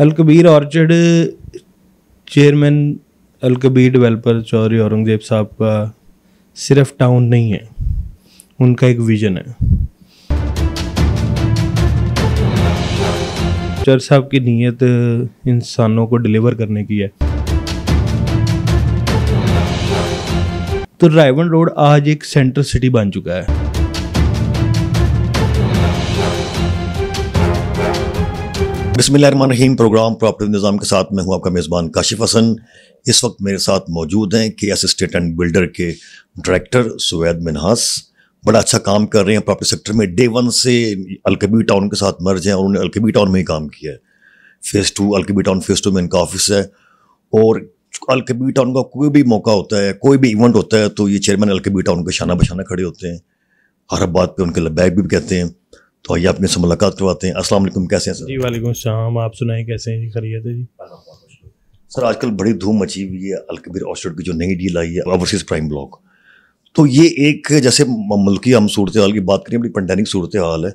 Al Kabir Orchard chairman Alkabir developer Chaudhry Aurangzeb sahab का सिर्फ town नहीं है उनका एक विजन है चर साहब की नीयत इंसानों को डिलीवर करने की है तो रायवन रोड आज एक सेंट्रल सिटी बन चुका है बिसमीम प्रोग्राम प्रॉपर्टी निज़ाम के साथ मैं हूं आपका मेज़बान काशिफ हसन इस वक्त मेरे साथ मौजूद हैं के असिस्टेंट एंड बिल्डर के डायरेक्टर सुवैद मिनहास बड़ा अच्छा काम कर रहे हैं प्रॉपर्टी सेक्टर में डे वन से अलकबी टाउन के साथ मर्ज हैं और उन्होंने अलकबी टाउन में ही काम किया है फ़ेज़ टू अलकबी टाउन फ़ेज़ टू में इनका ऑफिस है और अलकबी टाउन का कोई भी मौका होता है कोई भी इवेंट होता है तो ये चेयरमैन अलकबी टाउन के शाना बशाना खड़े होते हैं हर बात पर उनके लबैक भी कहते हैं तो आइए आपने से मुलाकात करवाते हैं असल कैसे हैं सर जी वालेकुम शाम आप सुनाएं कैसे हैं जी खरीद है जी सर आजकल बड़ी धूम मची हुई है अलकबीर ऑस्ट्रेड की जो नई डील आई है ओवरसीज प्राइम ब्लॉक तो ये एक जैसे मुल्की हम सूरत हाल की बात करें बड़ी पेंडेनिक सूरत हाल है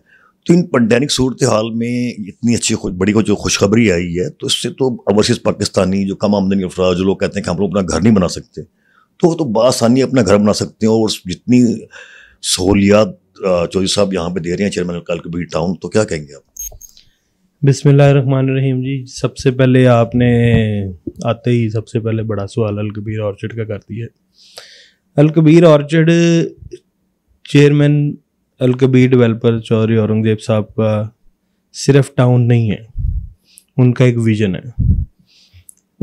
तो इन पेंडेनिक सूरत हाल में इतनी अच्छी बड़ी को जो खुशखबरी आई है तो इससे तो ओवरसीज़ पाकिस्तानी जो कम आमदनी अफराज जो लोग कहते हैं कि हम लोग अपना घर नहीं बना सकते तो वो तो बसानी अपना घर बना सकते हैं और जितनी सहूलियात चौधरी साहब यहाँ पे दे रहे हैं चेयरमैन कालकबीर टाउन तो क्या कहेंगे आप बिसमीम रहीम जी सबसे पहले आपने आते ही सबसे पहले बड़ा सवाल अलकबीर ऑर्चर्ड का कर दिया Alkabir Orchard chairman Alkabir developer Chaudhry Aurangzeb sahab का सिर्फ टाउन नहीं है उनका एक विज़न है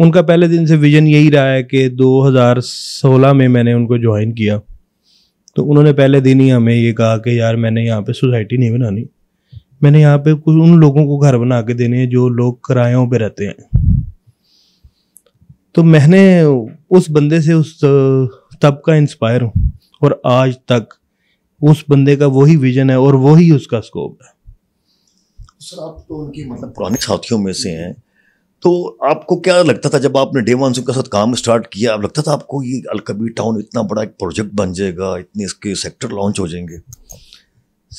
उनका पहले दिन से विज़न यही रहा है कि 2016 में मैंने उनको ज्वाइन किया तो उन्होंने पहले दिन ही हमें ये कहा कि यार मैंने यहाँ पे सोसाइटी नहीं बनानी मैंने यहाँ पे कुछ उन लोगों को घर बना के देने हैं जो लोग किरायों पे रहते हैं तो मैंने उस बंदे से उस तब का इंस्पायर हूँ और आज तक उस बंदे का वही विजन है और वही उसका स्कोप है सर आप तो उनकी मतलब पुरानी साथियों में से हैं तो आपको क्या लगता था जब आपने डे वन के साथ काम स्टार्ट किया आप लगता था आपको ये अलकबी टाउन इतना बड़ा एक प्रोजेक्ट बन जाएगा इतने इसके सेक्टर लॉन्च हो जाएंगे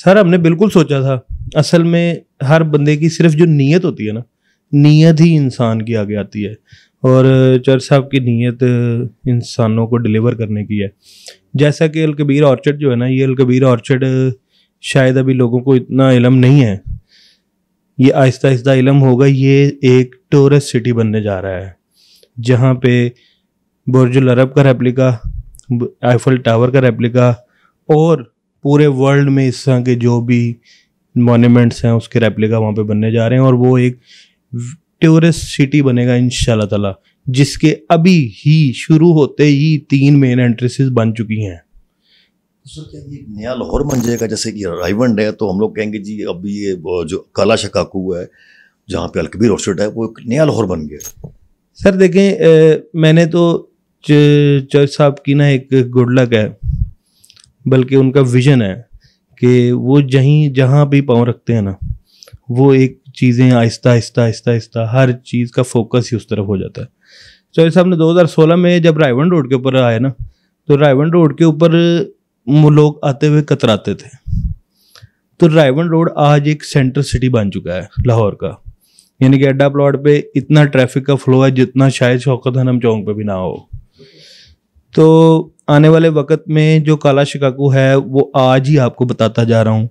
सर हमने बिल्कुल सोचा था असल में हर बंदे की सिर्फ जो नीयत होती है ना नीयत ही इंसान की आगे आती है और चर साहब की नीयत इंसानों को डिलीवर करने की है जैसा कि अलकबीर ऑर्चर्ड जो है ना ये अलकबीर ऑर्चर्ड शायद अभी लोगों को इतना इलम नहीं है ये आहिस्ता आहिस्ता इलम होगा ये एक टूरिस्ट सिटी बनने जा रहा है जहाँ पे बुरजुल अरब का रेप्लिका आइफल टावर का रेप्लिका और पूरे वर्ल्ड में इस तरह के जो भी मोन्यूमेंट्स हैं उसके रेप्लिका वहाँ पे बनने जा रहे हैं और वो एक टूरिस्ट सिटी बनेगा इन ताला जिसके अभी ही शुरू होते ही तीन मेन एंट्रेसिस बन चुकी हैं क्या ये नया लाहौर बन जाएगा जैसे कि रायवंड है तो हम लोग कहेंगे जी अभी ये जो काला शकाकू है जहाँ पे अलकबीर हॉस्पिटल है वो एक नया लाहौर बन गया सर देखें ए, मैंने तो चर्च साहब की ना एक गुड लक है बल्कि उनका विजन है कि वो जहीं जहाँ भी पाँव रखते हैं ना वो एक चीज़ें आहिस्ता आहिस्ता आहिस्ता आहिस्ता हर चीज़ का फोकस ही उस तरफ हो जाता है चर्च साहब ने 2016 में जब रायवन रोड के ऊपर आए ना तो रायवन रोड के ऊपर लोग आते हुए कतराते थे तो रायवन रोड आज एक सेंट्रल सिटी बन चुका है लाहौर का यानी कि अड्डा प्लॉट पे इतना ट्रैफिक का फ्लो है जितना शायद शौकत हनम चौक पे भी ना हो तो आने वाले वक्त में जो काला शिकाकू है वो आज ही आपको बताता जा रहा हूँ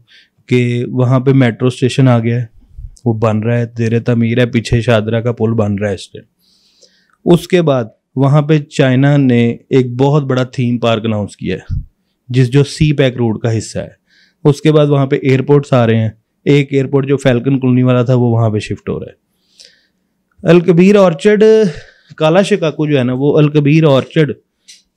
कि वहाँ पे मेट्रो स्टेशन आ गया है वो बन रहा है जेर तमीर है पीछे शादरा का पुल बन रहा है इस टाइम उसके बाद वहाँ पे चाइना ने एक बहुत बड़ा थीम पार्क अनाउंस किया है जिस जो सी पैक रोड का हिस्सा है उसके बाद वहाँ पे एयरपोर्ट्स आ रहे हैं एक एयरपोर्ट जो फैल्कन कॉलोनी वाला था वो वहाँ पे शिफ्ट हो रहा है अलकबीर ऑर्चर्ड काला शिकाकू जो है ना वो अलकबीर ऑर्चर्ड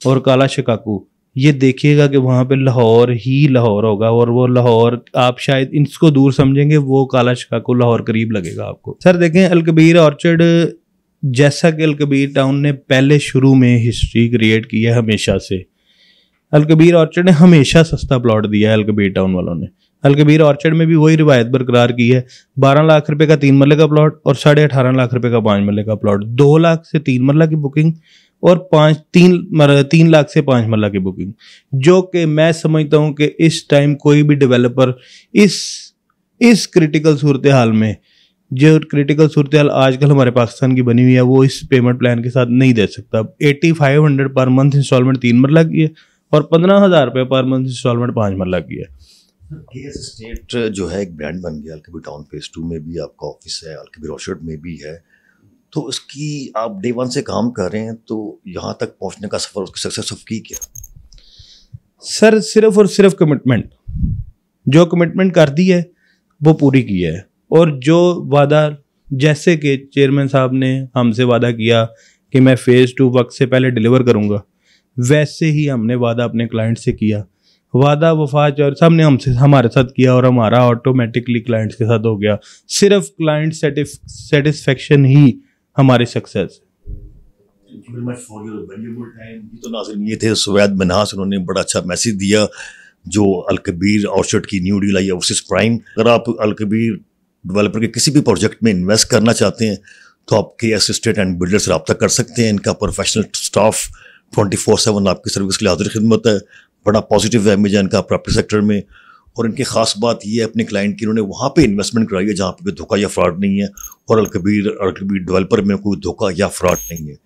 और काला शिकाकू ये देखिएगा कि वहाँ पे लाहौर ही लाहौर होगा और वो लाहौर आप शायद इसको दूर समझेंगे वो काला शिकाकू लाहौर करीब लगेगा आपको सर देखें अलकबीर ऑर्चर्ड जैसा कि अलकबीर टाउन ने पहले शुरू में हिस्ट्री क्रिएट की है हमेशा से अलकबीर ऑर्चर्ड ने हमेशा सस्ता प्लॉट दिया है अलकबीर टाउन वालों ने अलकबीर ऑर्चर्ड में भी वही रिवायत बरकरार की है बारह लाख रुपए का तीन मरले का प्लॉट और साढ़े अठारह लाख रुपए का पांच मरले का प्लॉट दो लाख से तीन मरला की बुकिंग और पांच तीन मर, तीन लाख से पांच मरला की बुकिंग जो कि मैं समझता हूं कि इस टाइम कोई भी डेवलपर इस इस क्रिटिकल सूरत हाल में जो क्रिटिकल सूरत हाल आजकल हमारे पाकिस्तान की बनी हुई है वो इस पेमेंट प्लान के साथ नहीं दे सकता eighty five hundred per month instalment तीन मरला की है और पंद्रह हज़ार रुपये पर मंथ इंस्टॉलमेंट पाँच मरला की है स्टेट uh, जो है एक ब्रांड बन गया अलकबी टाउन फेज टू में भी आपका ऑफिस है अलकबी रोशर्ट में भी है तो उसकी आप डे वन से काम कर रहे हैं तो यहाँ तक पहुँचने का सफ़र उसकी सक्सेस ऑफ की क्या सर सिर्फ और सिर्फ कमिटमेंट जो कमिटमेंट कर दी है वो पूरी की है और जो वादा जैसे कि चेयरमैन साहब ने हमसे वादा किया कि मैं फ़ेज़ टू वक्त से पहले डिलीवर करूँगा वैसे ही हमने वादा अपने क्लाइंट से किया वादा वफा और सब ने हमसे हमारे साथ किया और हमारा ऑटोमेटिकली क्लाइंट्स के साथ हो गया सिर्फ क्लाइंट सेटिस्फेक्शन ही हमारी सक्सेस तो नाजिन ये थे सवैद मनास उन्होंने बड़ा अच्छा मैसेज दिया जो अलकबीर ऑर्चर्ड की न्यू डील आई है वर्सेस प्राइम अगर आप अलकबीर डेवलपर के किसी भी प्रोजेक्ट में इन्वेस्ट करना चाहते हैं तो आपके असिस्टेंट एंड बिल्डर से रबता कर सकते हैं इनका professional staff twenty four seven आपकी सर्विस के लिए हाजिर खिदमत है बड़ा पॉजिटिव है इमेज इनका प्रॉपर्टी सेक्टर में और इनकी खास बात ये है अपने क्लाइंट की उन्होंने वहाँ पे इन्वेस्टमेंट कराई है जहाँ पे कोई धोखा या फ्रॉड नहीं है और अलकबीर अलकबीर डेवलपर में कोई धोखा या फ्रॉड नहीं है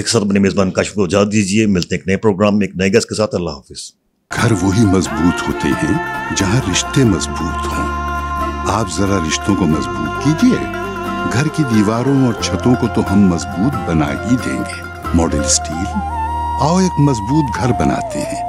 एक साथ अपने मेज़बान काशिफ को इजाज़त दीजिए मिलते हैं एक नए प्रोग्राम में एक नए गैस के साथ अल्लाह हाफिज़ घर वही मजबूत होते हैं जहाँ रिश्ते मजबूत हों आप जरा रिश्तों को मजबूत कीजिए घर की दीवारों और छतों को तो हम मजबूत बना ही देंगे मॉडल स्टील आओ एक मजबूत घर बनाते हैं